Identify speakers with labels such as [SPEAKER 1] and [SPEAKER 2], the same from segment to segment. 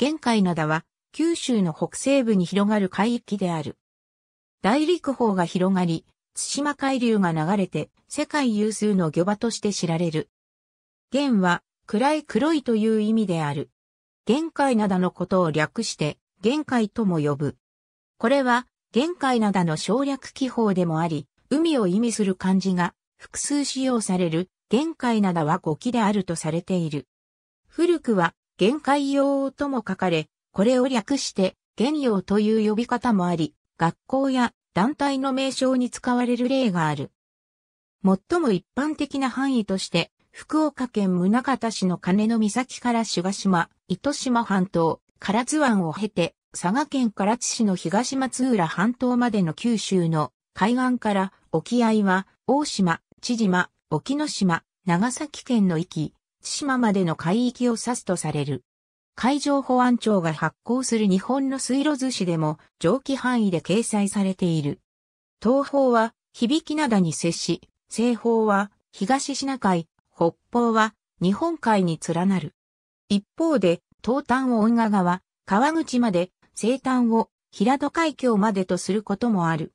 [SPEAKER 1] 玄海灘は九州の北西部に広がる海域である。大陸法が広がり、津島海流が流れて世界有数の漁場として知られる。玄は暗い黒いという意味である。玄海灘のことを略して玄海とも呼ぶ。これは玄海灘の省略記法でもあり、海を意味する漢字が複数使用される玄海灘は語気であるとされている。古くは玄海洋とも書かれ、これを略して、玄洋という呼び方もあり、学校や団体の名称に使われる例がある。最も一般的な範囲として、福岡県宗像市の金の岬から志賀島、糸島半島、唐津湾を経て、佐賀県唐津市の東松浦半島までの九州の海岸から沖合は、大島、千島、沖ノ島、長崎県の域、津島までの海域を指すとされる。海上保安庁が発行する日本の水路図紙でも上記範囲で掲載されている。東方は響き灘に接し、西方は東シナ海、北方は日本海に連なる。一方で、東端を恩賀川、川口まで、西端を平戸海峡までとすることもある。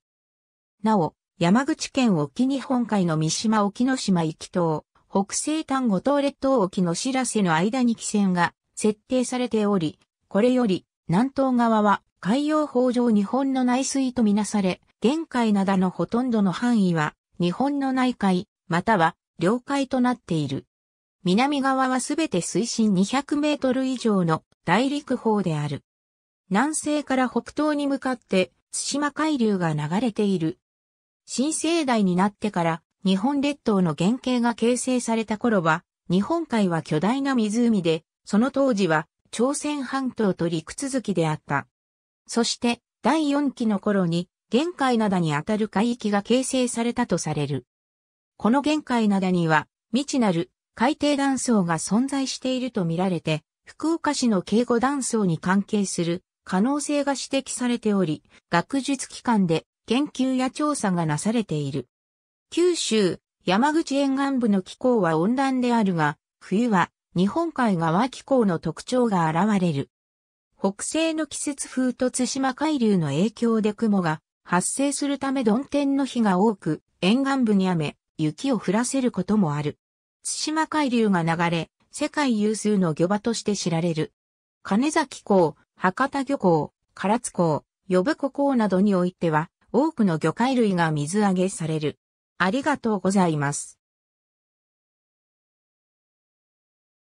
[SPEAKER 1] なお、山口県沖日本海の三島沖の島行き島、北西端五島列島沖の知らせの間に基線が設定されており、これより南東側は海洋法上日本の内水とみなされ、玄海灘のほとんどの範囲は日本の内海、または領海となっている。南側はすべて水深200メートル以上の大陸法である。南西から北東に向かって、津島海流が流れている。新生代になってから日本列島の原型が形成された頃は、日本海は巨大な湖で、その当時は朝鮮半島と陸続きであった。そして、第4期の頃に、玄海灘にあたる海域が形成されたとされる。この玄海灘には、未知なる海底断層が存在しているとみられて、福岡市の敬語断層に関係する可能性が指摘されており、学術機関で研究や調査がなされている。九州、山口沿岸部の気候は温暖であるが、冬は日本海側気候の特徴が現れる。北西の季節風と対馬海流の影響で雲が発生するため曇天の日が多く、沿岸部に雨、雪を降らせることもある。対馬海流が流れ、世界有数の漁場として知られる。金崎港、博多漁港、唐津港、呼子港などにおいては、多くの魚介類が水揚げされる。ありがとうございます。